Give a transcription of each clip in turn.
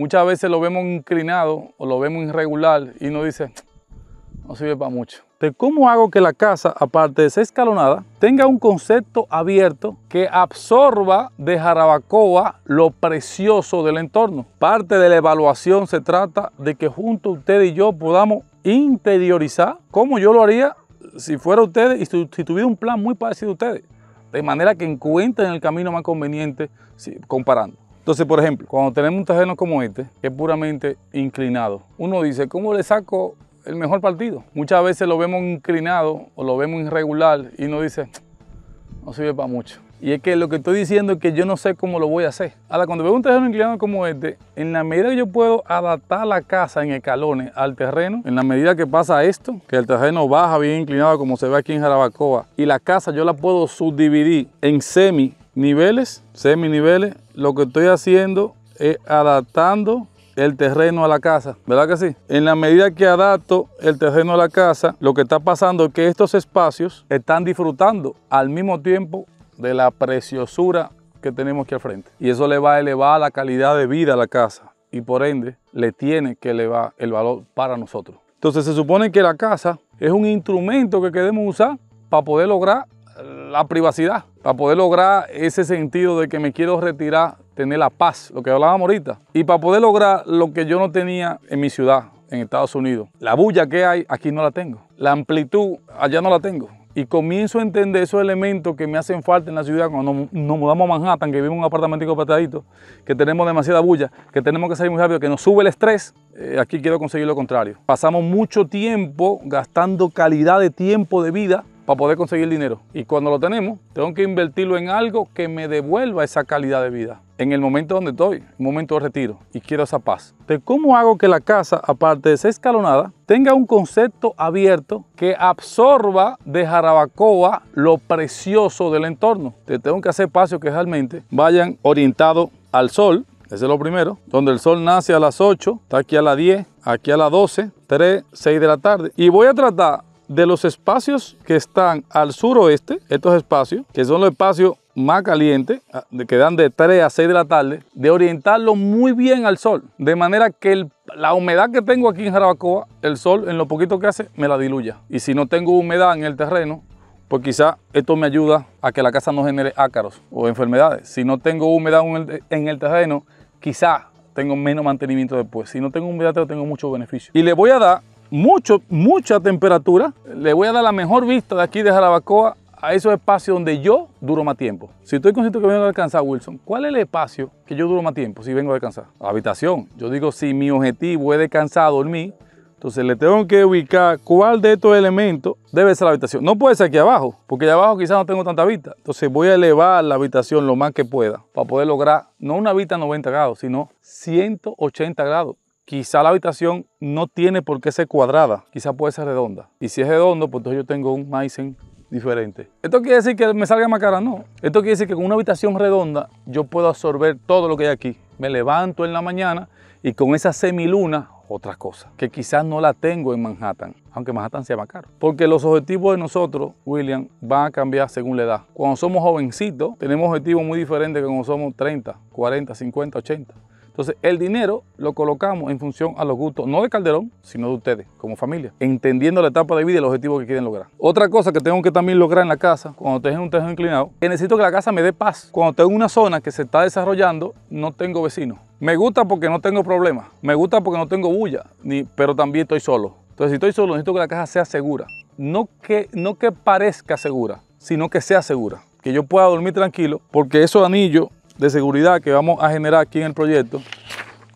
Muchas veces lo vemos inclinado o lo vemos irregular y nos dice, no sirve para mucho. De cómo hago que la casa, aparte de ser escalonada, tenga un concepto abierto que absorba de Jarabacoa lo precioso del entorno. Parte de la evaluación se trata de que junto a usted y yo podamos interiorizar como yo lo haría si fuera ustedes y si, tuviera un plan muy parecido a ustedes. De manera que encuentren el camino más conveniente comparando. Entonces, por ejemplo, cuando tenemos un terreno como este, que es puramente inclinado, uno dice, ¿cómo le saco el mejor partido? Muchas veces lo vemos inclinado o lo vemos irregular y uno dice, no sirve para mucho. Y es que lo que estoy diciendo es que yo no sé cómo lo voy a hacer. Ahora, cuando veo un terreno inclinado como este, en la medida que yo puedo adaptar la casa en escalones al terreno, en la medida que pasa esto, que el terreno baja bien inclinado como se ve aquí en Jarabacoa, y la casa yo la puedo subdividir en semi niveles, seminiveles, lo que estoy haciendo es adaptando el terreno a la casa, ¿verdad que sí? En la medida que adapto el terreno a la casa, lo que está pasando es que estos espacios están disfrutando al mismo tiempo de la preciosura que tenemos aquí al frente. Y eso le va a elevar la calidad de vida a la casa y por ende le tiene que elevar el valor para nosotros. Entonces se supone que la casa es un instrumento que queremos usar para poder lograr la privacidad, para poder lograr ese sentido de que me quiero retirar, tener la paz, lo que hablábamos ahorita, y para poder lograr lo que yo no tenía en mi ciudad, en Estados Unidos. La bulla que hay, aquí no la tengo. La amplitud, allá no la tengo. Y comienzo a entender esos elementos que me hacen falta en la ciudad cuando nos, mudamos a Manhattan, que vivimos en un apartamentico patadito, que tenemos demasiada bulla, que tenemos que salir muy rápido, que nos sube el estrés. Eh, aquí quiero conseguir lo contrario. Pasamos mucho tiempo gastando calidad de tiempo de vida para poder conseguir dinero. Y cuando lo tenemos, tengo que invertirlo en algo que me devuelva esa calidad de vida. En el momento donde estoy, momento de retiro, y quiero esa paz. de ¿cómo hago que la casa, aparte de ser escalonada, tenga un concepto abierto que absorba de Jarabacoa lo precioso del entorno? Te tengo que hacer espacios que realmente vayan orientados al sol, ese es lo primero. Donde el sol nace a las 8, está aquí a las 10, aquí a las 12, 3, 6 de la tarde. Y voy a tratar de los espacios que están al suroeste, estos espacios, que son los espacios más calientes, ah, que dan de 3 a 6 de la tarde, de orientarlo muy bien al sol, de manera que la humedad que tengo aquí en Jarabacoa, el sol en lo poquito que hace, me la diluya. Y si no tengo humedad en el terreno, pues quizá esto me ayuda a que la casa no genere ácaros o enfermedades. Si no tengo humedad en el terreno, quizá tengo menos mantenimiento después. Si no tengo humedad, tengo mucho beneficio. Y le voy a dar mucho, mucha temperatura, le voy a dar la mejor vista de aquí de Jarabacoa a esos espacios donde yo duro más tiempo. Si estoy consciente que vengo a alcanzar, Wilson, ¿cuál es el espacio que yo duro más tiempo si vengo a alcanzar? Habitación. Yo digo, si mi objetivo es descansar, dormir, entonces le tengo que ubicar cuál de estos elementos debe ser la habitación. No puede ser aquí abajo, porque allá abajo quizás no tengo tanta vista. Entonces voy a elevar la habitación lo más que pueda para poder lograr no una vista a 90 grados, sino 180 grados quizá la habitación no tiene por qué ser cuadrada, quizá puede ser redonda. Y si es redondo, pues entonces yo tengo un maizen diferente. ¿Esto quiere decir que me salga más cara? No. Esto quiere decir que con una habitación redonda yo puedo absorber todo lo que hay aquí. Me levanto en la mañana y con esa semiluna otra cosa, que quizás no la tengo en Manhattan, aunque Manhattan sea más caro. Porque los objetivos de nosotros, William, van a cambiar según la edad. Cuando somos jovencitos, tenemos objetivos muy diferentes que cuando somos 30, 40, 50, 80. Entonces, el dinero lo colocamos en función a los gustos, no de Calderón, sino de ustedes, como familia, entendiendo la etapa de vida y el objetivo que quieren lograr. Otra cosa que tengo que también lograr en la casa, cuando en un techo inclinado, que necesito que la casa me dé paz. Cuando tengo una zona que se está desarrollando, no tengo vecinos. Me gusta porque no tengo problemas, me gusta porque no tengo bulla, ni, pero también estoy solo. Entonces, si estoy solo, necesito que la casa sea segura. No que, no que parezca segura, sino que sea segura. Que yo pueda dormir tranquilo, porque esos anillos de seguridad que vamos a generar aquí en el proyecto,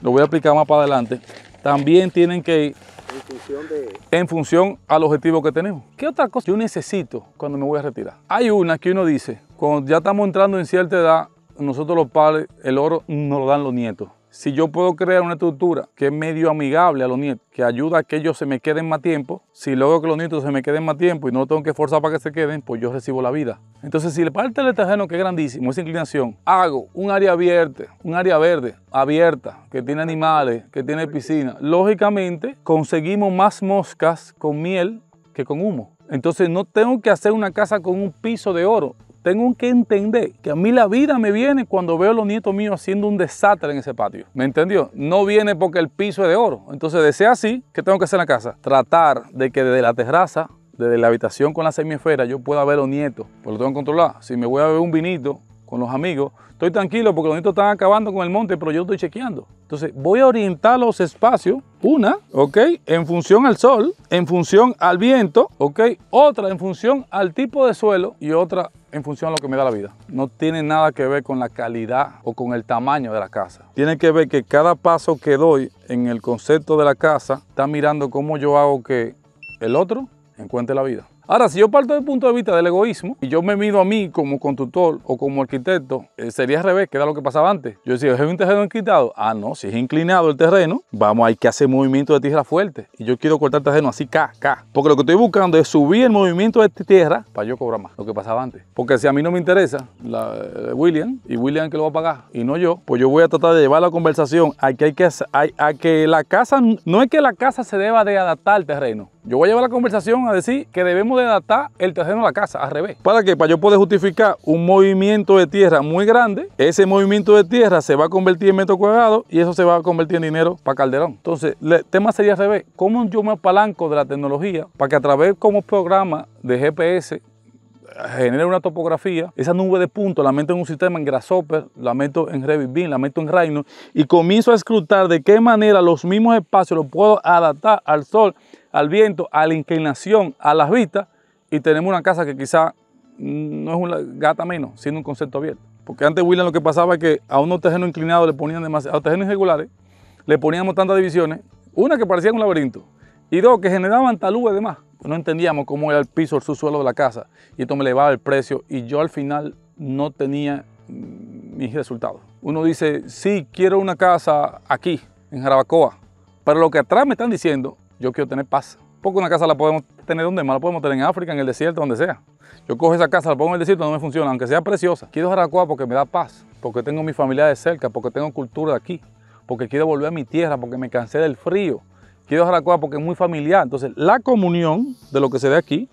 lo voy a aplicar más para adelante, también tienen que ir en función, en función al objetivo que tenemos. ¿Qué otra cosa yo necesito cuando me voy a retirar? Hay una que uno dice, cuando ya estamos entrando en cierta edad, nosotros los padres, el oro nos lo dan los nietos. Si yo puedo crear una estructura que es medio amigable a los nietos, que ayuda a que ellos se me queden más tiempo, si luego que los nietos se me queden más tiempo y no tengo que forzar para que se queden, pues yo recibo la vida. Entonces, si le parte del terreno que es grandísimo, esa inclinación, hago un área abierta, un área verde, abierta, que tiene animales, que tiene piscina, lógicamente conseguimos más moscas con miel que con humo. Entonces no tengo que hacer una casa con un piso de oro tengo que entender que a mí la vida me viene cuando veo a los nietos míos haciendo un desastre en ese patio. ¿Me entendió? No viene porque el piso es de oro. Entonces, de ser así, ¿qué tengo que hacer en la casa? Tratar de que desde la terraza, desde la habitación con la semiesfera, yo pueda ver a los nietos. Pues lo tengo que controlar. Si me voy a beber un vinito, con los amigos, estoy tranquilo porque los nietos están acabando con el monte, pero yo estoy chequeando. Entonces, voy a orientar los espacios, una, ¿ok? En función al sol, en función al viento, ¿ok? Otra en función al tipo de suelo y otra en función a lo que me da la vida. No tiene nada que ver con la calidad o con el tamaño de la casa. Tiene que ver que cada paso que doy en el concepto de la casa está mirando cómo yo hago que el otro encuentre la vida. Ahora, si yo parto del punto de vista del egoísmo y yo me mido a mí como constructor o como arquitecto, eh, sería al revés, que era lo que pasaba antes. Yo decía, ¿es un terreno inclinado? Ah, no, si es inclinado el terreno, vamos, hay que hacer movimiento de tierra fuerte. Y yo quiero cortar terreno así, ca, ca. Porque lo que estoy buscando es subir el movimiento de tierra para yo cobrar más, lo que pasaba antes. Porque si a mí no me interesa la, eh, William, y William que lo va a pagar, y no yo, pues yo voy a tratar de llevar la conversación a que, hay que, a que la casa, no es que la casa se deba de adaptar al terreno, yo voy a llevar la conversación a decir que debemos de adaptar el terreno a la casa, al revés. ¿Para que Para yo poder justificar un movimiento de tierra muy grande, ese movimiento de tierra se va a convertir en metro cuadrado y eso se va a convertir en dinero para Calderón. Entonces, el tema sería al revés. ¿Cómo yo me apalanco de la tecnología para que a través como programa de GPS eh, genere una topografía, esa nube de puntos la meto en un sistema en Grasshopper, la meto en Revit Bean, la meto en Rhino y comienzo a escrutar de qué manera los mismos espacios los puedo adaptar al sol al viento, a la inclinación, a las vistas, y tenemos una casa que quizá no es una gata menos, sino un concepto abierto. Porque antes, William, lo que pasaba es que a unos terrenos inclinados le ponían demasiado, a terrenos irregulares le poníamos tantas divisiones, una que parecía un laberinto, y dos que generaban talúes de más. Pues no entendíamos cómo era el piso, el subsuelo de la casa, y esto me elevaba el precio, y yo al final no tenía mm, mis resultados. Uno dice, sí, quiero una casa aquí, en Jarabacoa, pero lo que atrás me están diciendo yo quiero tener paz. Porque una casa la podemos tener donde más, la podemos tener en África, en el desierto, donde sea. Yo cojo esa casa, la pongo en el desierto, no me funciona, aunque sea preciosa. Quiero jaracuá porque me da paz, porque tengo mi familia de cerca, porque tengo cultura de aquí, porque quiero volver a mi tierra, porque me cansé del frío. Quiero jaracuá porque es muy familiar. Entonces, la comunión de lo que se ve aquí,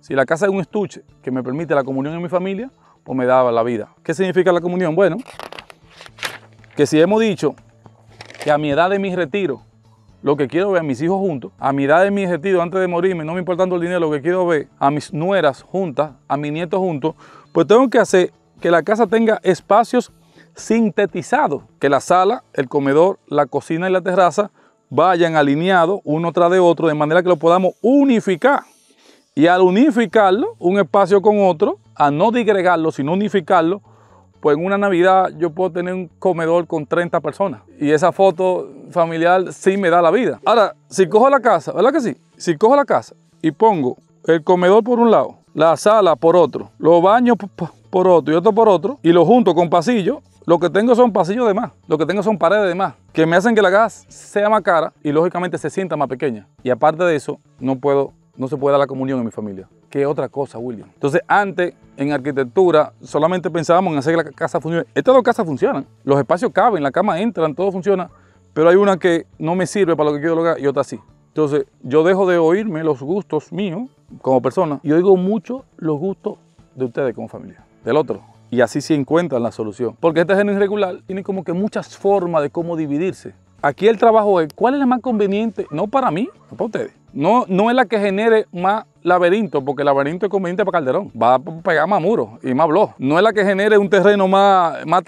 si la casa es un estuche que me permite la comunión en mi familia, pues me da la vida. ¿Qué significa la comunión? Bueno, que si hemos dicho que a mi edad de mi retiro, lo que quiero ver a mis hijos juntos, a mi edad mi objetivo antes de morirme, no me importando el dinero, lo que quiero ver a mis nueras juntas, a mis nietos juntos, pues tengo que hacer que la casa tenga espacios sintetizados, que la sala, el comedor, la cocina y la terraza vayan alineados uno tras de otro, de manera que lo podamos unificar. Y al unificarlo, un espacio con otro, a no digregarlo, sino unificarlo, pues en una Navidad yo puedo tener un comedor con 30 personas y esa foto familiar sí me da la vida. Ahora, si cojo la casa, ¿verdad que sí? Si cojo la casa y pongo el comedor por un lado, la sala por otro, los baños por otro y otro por otro, y lo junto con pasillo, lo que tengo son pasillos de más, lo que tengo son paredes de más, que me hacen que la casa sea más cara y lógicamente se sienta más pequeña. Y aparte de eso, no puedo, no se puede dar la comunión en mi familia que otra cosa, William. Entonces, antes en arquitectura solamente pensábamos en hacer que la casa funcione. Estas dos casas funcionan, los espacios caben, la cama entra, todo funciona, pero hay una que no me sirve para lo que quiero lograr y otra sí. Entonces, yo dejo de oírme los gustos míos como persona y oigo mucho los gustos de ustedes como familia, del otro. Y así se encuentran la solución. Porque este género irregular tiene como que muchas formas de cómo dividirse. Aquí el trabajo es cuál es la más conveniente, no para mí, no para ustedes, no, no es la que genere más laberinto, porque el laberinto es conveniente para Calderón. Va a pegar más muros y más blog. No es la que genere un terreno más, más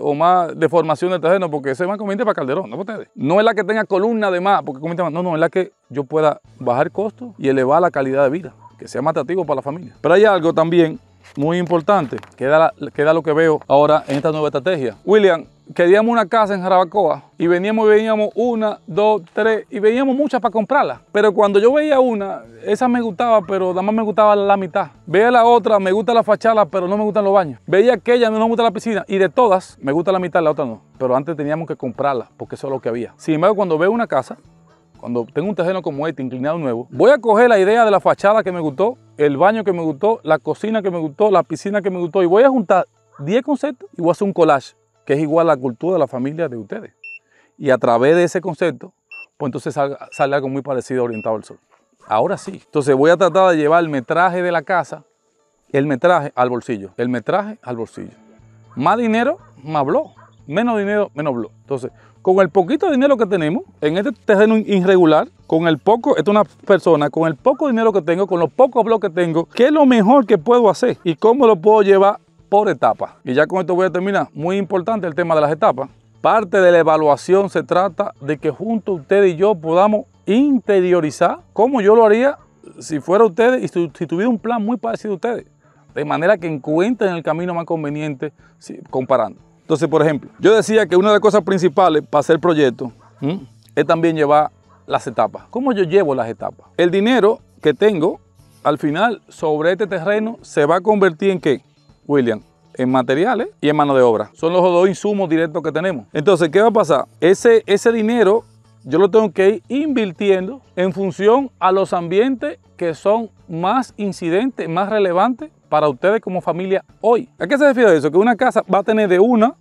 o más deformación del terreno, porque ese es más conveniente para Calderón, no ustedes. No es la que tenga columna de más, porque conveniente más. No, no, es la que yo pueda bajar costos y elevar la calidad de vida, que sea más atractivo para la familia. Pero hay algo también muy importante, que queda que da lo que veo ahora en esta nueva estrategia. William, queríamos una casa en Jarabacoa y veníamos y veníamos una, dos, tres y veíamos muchas para comprarla. Pero cuando yo veía una, esa me gustaba, pero nada más me gustaba la mitad. Veía la otra, me gusta la fachada, pero no me gustan los baños. Veía aquella, no me gusta la piscina y de todas, me gusta la mitad, la otra no. Pero antes teníamos que comprarla porque eso es lo que había. Sin embargo, cuando veo una casa, cuando tengo un terreno como este, inclinado nuevo, voy a coger la idea de la fachada que me gustó, el baño que me gustó, la cocina que me gustó, la piscina que me gustó y voy a juntar 10 conceptos y voy a hacer un collage que es igual a la cultura de la familia de ustedes. Y a través de ese concepto, pues entonces sale algo muy parecido orientado al sol. Ahora sí. Entonces voy a tratar de llevar el metraje de la casa, el metraje al bolsillo, el metraje al bolsillo. Más dinero, más blog. Menos dinero, menos blog. Entonces, con el poquito dinero que tenemos, en este terreno irregular, con el poco, esta es una persona, con el poco dinero que tengo, con los pocos blogs que tengo, ¿qué es lo mejor que puedo hacer? ¿Y cómo lo puedo llevar por etapas Y ya con esto voy a terminar. Muy importante el tema de las etapas. Parte de la evaluación se trata de que junto ustedes y yo podamos interiorizar como yo lo haría si fuera ustedes y si tuviera un plan muy parecido a ustedes. De manera que encuentren el camino más conveniente comparando. Entonces, por ejemplo, yo decía que una de las cosas principales para hacer proyectos es también llevar las etapas. ¿Cómo yo llevo las etapas? El dinero que tengo al final sobre este terreno se va a convertir en qué? William en materiales y en mano de obra. Son los dos insumos directos que tenemos. Entonces, ¿qué va a pasar? Ese, ese dinero yo lo tengo que ir invirtiendo en función a los ambientes que son más incidentes, más relevantes para ustedes como familia hoy. ¿A qué se refiere eso? Que una casa va a tener de una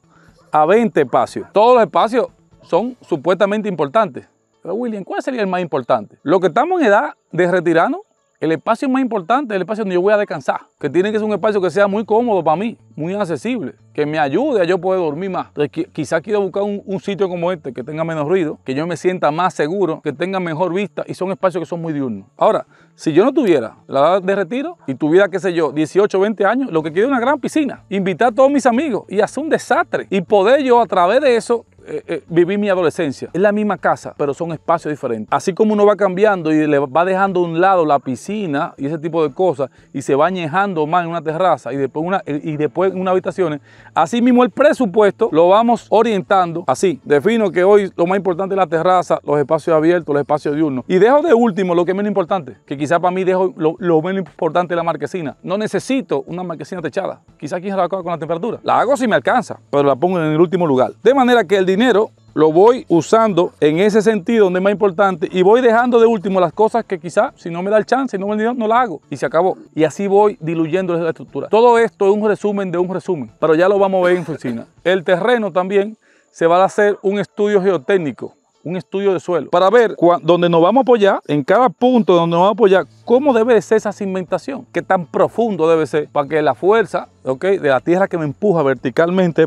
a 20 espacios. Todos los espacios son supuestamente importantes. Pero William, ¿cuál sería el más importante? Lo que estamos en edad de retirarnos el espacio más importante es el espacio donde yo voy a descansar, que tiene que ser un espacio que sea muy cómodo para mí, muy accesible, que me ayude a yo poder dormir más. quizás quiero buscar un, sitio como este que tenga menos ruido, que yo me sienta más seguro, que tenga mejor vista y son espacios que son muy diurnos. Ahora, si yo no tuviera la edad de retiro y tuviera, qué sé yo, 18, 20 años, lo que quiero es una gran piscina, invitar a todos mis amigos y hacer un desastre y poder yo a través de eso eh, eh, viví mi adolescencia. Es la misma casa, pero son espacios diferentes. Así como uno va cambiando y le va dejando a un lado la piscina y ese tipo de cosas, y se va añejando más en una terraza y después, una, y después en una habitación, así mismo el presupuesto lo vamos orientando así. Defino que hoy lo más importante es la terraza, los espacios abiertos, los espacios diurnos. Y dejo de último lo que es menos importante, que quizá para mí dejo lo, menos importante es la marquesina. No necesito una marquesina techada. Quizá aquí se la con la temperatura. La hago si me alcanza, pero la pongo en el último lugar. De manera que el dinero lo voy usando en ese sentido donde es más importante y voy dejando de último las cosas que quizás si no me da el chance, si no me da no la hago y se acabó. Y así voy diluyendo la estructura. Todo esto es un resumen de un resumen, pero ya lo vamos a ver en oficina. El terreno también se va a hacer un estudio geotécnico un estudio de suelo para ver dónde nos vamos a apoyar, en cada punto donde nos vamos a apoyar, cómo debe ser esa cimentación, qué tan profundo debe ser para que la fuerza okay, de la tierra que me empuja verticalmente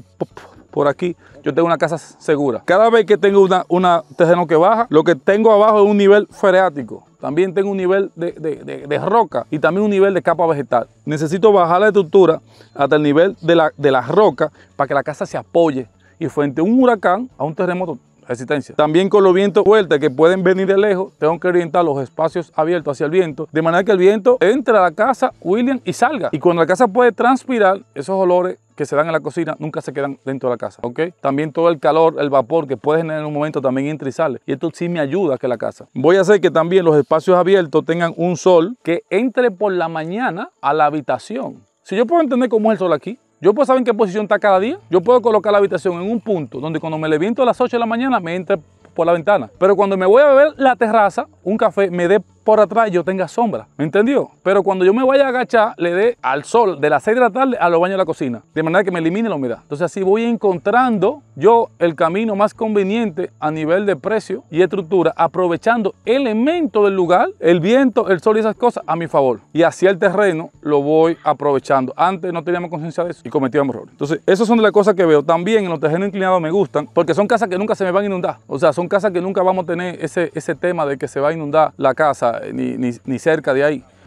por aquí, yo tengo una casa segura. Cada vez que tengo una, una terreno que baja, lo que tengo abajo es un nivel freático. También tengo un nivel de, de, de, roca y también un nivel de capa vegetal. Necesito bajar la estructura hasta el nivel de la, de la roca para que la casa se apoye y frente a un huracán, a un terremoto, resistencia. También con los vientos fuertes que pueden venir de lejos, tengo que orientar los espacios abiertos hacia el viento, de manera que el viento entre a la casa, William, y salga. Y cuando la casa puede transpirar, esos olores que se dan en la cocina nunca se quedan dentro de la casa, También todo el calor, el vapor que puede generar en un momento también entra y sale. Y esto sí me ayuda a que la casa. Voy a hacer que también los espacios abiertos tengan un sol que entre por la mañana a la habitación. Si yo puedo entender cómo es el sol aquí, yo puedo saber en qué posición está cada día. Yo puedo colocar la habitación en un punto donde cuando me leviento a las 8 de la mañana me entre por la ventana. Pero cuando me voy a beber la terraza, un café me dé por atrás yo tenga sombra. ¿Me entendió? Pero cuando yo me vaya a agachar, le dé al sol de las 6 de la tarde a los baños de la cocina. De manera que me elimine la humedad. Entonces así voy encontrando yo el camino más conveniente a nivel de precio y estructura, aprovechando elementos del lugar, el viento, el sol y esas cosas a mi favor. Y así el terreno lo voy aprovechando. Antes no teníamos conciencia de eso y cometíamos errores. Entonces, esas son las cosas que veo. También en los terrenos inclinados me gustan porque son casas que nunca se me van a inundar. O sea, son casas que nunca vamos a tener ese, ese tema de que se va a inundar la casa ni, ni, cerca de ahí.